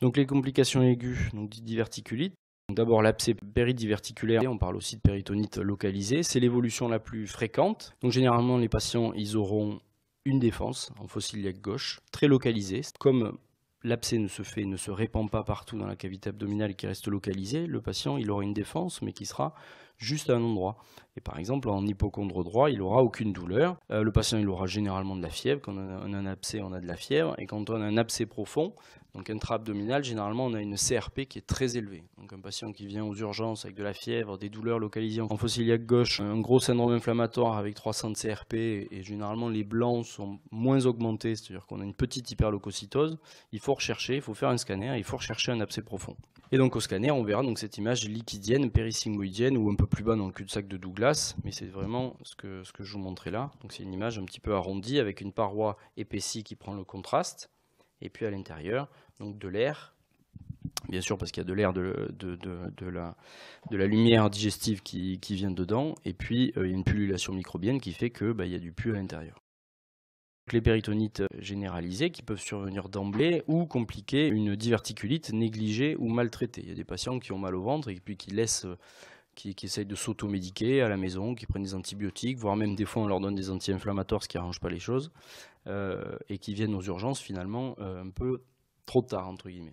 Donc les complications aiguës, donc dit diverticulites, D'abord l'abcès péridiverticulaire, on parle aussi de péritonite localisée, c'est l'évolution la plus fréquente. Donc généralement les patients, ils auront une défense en fossiliaque gauche, très localisée, comme l'abcès ne se fait, ne se répand pas partout dans la cavité abdominale qui reste localisée, le patient il aura une défense, mais qui sera juste à un endroit. Et par exemple, en hypochondre droit, il n'aura aucune douleur. Euh, le patient, il aura généralement de la fièvre. Quand on a, un abcès, on a de la fièvre. Et quand on a un abcès profond, donc intra-abdominal, généralement, on a une CRP qui est très élevée. Donc un patient qui vient aux urgences avec de la fièvre, des douleurs localisées en fosse gauche, un gros syndrome inflammatoire avec 300 de CRP et généralement les blancs sont moins augmentés, c'est-à-dire qu'on a une petite hyperlococytose, il faut rechercher, il faut faire un scanner, il faut rechercher un abcès profond. Et donc au scanner, on verra donc cette image liquidienne, périssingoïdienne, ou un peu plus bas dans le cul-de-sac de Douglas, mais c'est vraiment ce que, ce que je vous montrais là. Donc c'est une image un petit peu arrondie avec une paroi épaissie qui prend le contraste et puis à l'intérieur, donc de l'air bien sûr parce qu'il y a de l'air de, la, lumière digestive qui, vient dedans, et puis euh, il y a une pullulation microbienne qui fait qu'il bah, y a du pus à l'intérieur. Les péritonites euh, généralisées qui peuvent survenir d'emblée ou compliquer une diverticulite négligée ou maltraitée. Il y a des patients qui ont mal au ventre et puis qui laissent euh, qui, essayent de s'automédiquer à la maison, qui prennent des antibiotiques, voire même des fois on leur donne des anti-inflammatoires, ce qui n'arrange pas les choses, et qui viennent aux urgences finalement un peu trop tard, entre guillemets.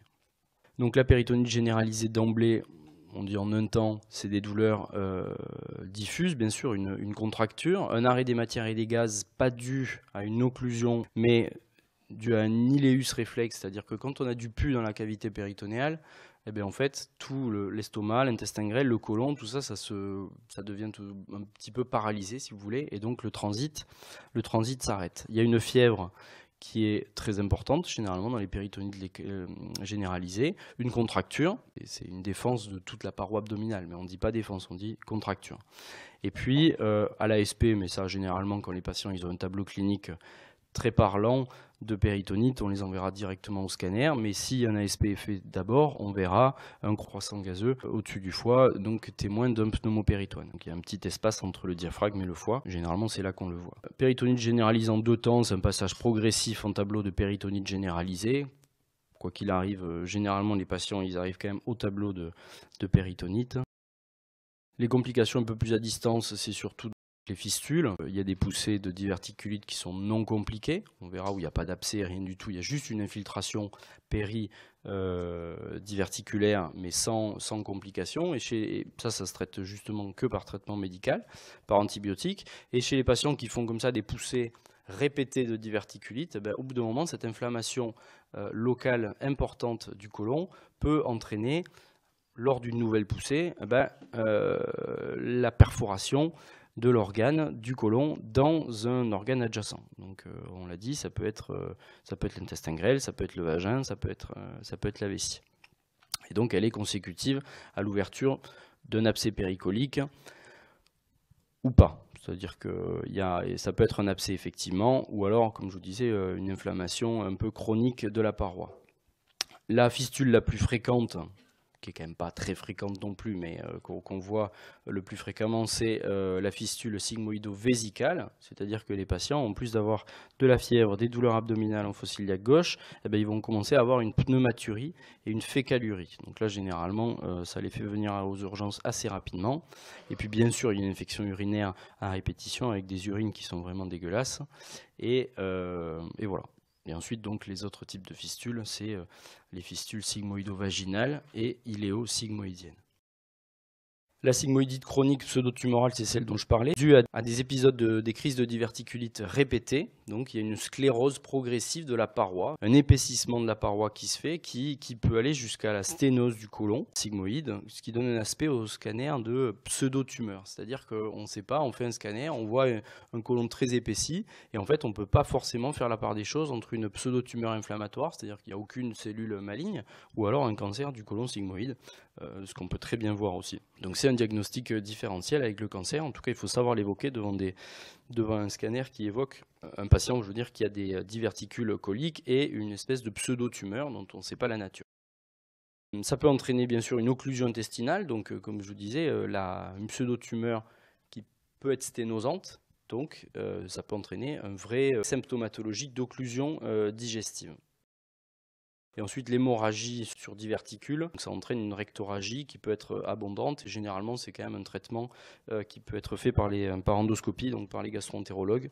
Donc la péritonite généralisée d'emblée, on dit en un temps, c'est des douleurs euh, diffuses, bien sûr, une, contracture, un arrêt des matières et des gaz pas dû à une occlusion, mais dû à un iléus réflexe, c'est-à-dire que quand on a du pus dans la cavité péritonéale, eh bien, en fait, tout l'estomac, l'intestin grêle, le côlon, tout ça, ça, se, ça devient un petit peu paralysé, si vous voulez, et donc le transit, le transit s'arrête. Il y a une fièvre qui est très importante, généralement dans les péritonites euh, généralisées, une contracture, et c'est une défense de toute la paroi abdominale, mais on ne dit pas défense, on dit contracture. Et puis, euh, à l'ASP, mais ça généralement quand les patients ils ont un tableau clinique très parlant de péritonite, on les enverra directement au scanner, mais si un ASP est fait d'abord, on verra un croissant gazeux au-dessus du foie, donc témoin d'un pneumopéritoine. Donc il y a un petit espace entre le diaphragme et le foie, généralement c'est là qu'on le voit. Péritonite généralisée en deux temps, c'est un passage progressif en tableau de péritonite généralisée. Quoi qu'il arrive, euh, généralement les patients ils arrivent quand même au tableau de, de péritonite. Les complications un peu plus à distance, c'est surtout les fistules. Il y a des poussées de diverticulite qui sont non compliquées. On verra où il n'y a pas d'abcès, rien du tout. Il y a juste une infiltration péri-diverticulaire, euh, mais sans, sans complications. Et, chez, ça, ça se traite justement que par traitement médical, par antibiotiques. Et chez les patients qui font comme ça des poussées répétées de diverticulite, eh ben, au bout d'un moment, cette inflammation euh, locale importante du côlon peut entraîner lors d'une nouvelle poussée, eh ben, euh, la perforation de l'organe du côlon dans un organe adjacent. Donc, euh, on l'a dit, ça peut être, euh, ça peut être l'intestin grêle, ça peut être le vagin, ça peut être, euh, ça peut être la vessie. Et donc, elle est consécutive à l'ouverture d'un abcès péricolique ou pas. C'est-à-dire que ça peut être un abcès effectivement, ou alors, comme je vous disais, une inflammation un peu chronique de la paroi. La fistule la plus fréquente, qui est quand même pas très fréquente non plus, mais euh, qu'on voit le plus fréquemment, c'est euh, la fistule sigmoïdo-vésicale, c'est-à-dire que les patients, en plus d'avoir de la fièvre, des douleurs abdominales en fossiliaque gauche, eh ben, ils vont commencer à avoir une pneumaturie et une fécalurie. Donc là, généralement, euh, ça les fait venir aux urgences assez rapidement. Et puis, bien sûr, il y a une infection urinaire à répétition avec des urines qui sont vraiment dégueulasses. et voilà. Et ensuite, donc, les autres types de fistules, c'est euh, les fistules sigmoïdo-vaginales et iléo-sigmoïdiennes. La sigmoïdite chronique pseudo-tumorale, c'est celle dont je parlais, due à des épisodes de, des crises de diverticulite répétées, donc il y a une sclérose progressive de la paroi, un épaississement de la paroi qui se fait, qui, peut aller jusqu'à la sténose du côlon sigmoïde, ce qui donne un aspect au scanner de pseudo-tumeur. C'est-à-dire qu'on ne sait pas, on fait un scanner, on voit un côlon très épaissi, et en fait on ne peut pas forcément faire la part des choses entre une pseudo-tumeur inflammatoire, c'est-à-dire qu'il n'y a aucune cellule maligne, ou alors un cancer du côlon sigmoïde, euh, ce qu'on peut très bien voir aussi. Donc c'est un diagnostic euh, différentiel avec le cancer, en tout cas il faut savoir l'évoquer devant, devant un scanner qui évoque un patient, je veux dire, qui a des euh, diverticules coliques et une espèce de pseudo-tumeur dont on ne sait pas la nature. Hum, ça peut entraîner bien sûr une occlusion intestinale, donc euh, comme je vous disais, euh, la, une pseudo-tumeur qui peut être sténosante, donc ça peut entraîner un vrai symptomatologie d'occlusion digestive. Et ensuite l'hémorragie sur diverticules, ça entraîne une rectoragie qui peut être abondante. Et généralement, c'est quand même un traitement qui peut être fait par, les, par endoscopie, donc par les gastroentérologues.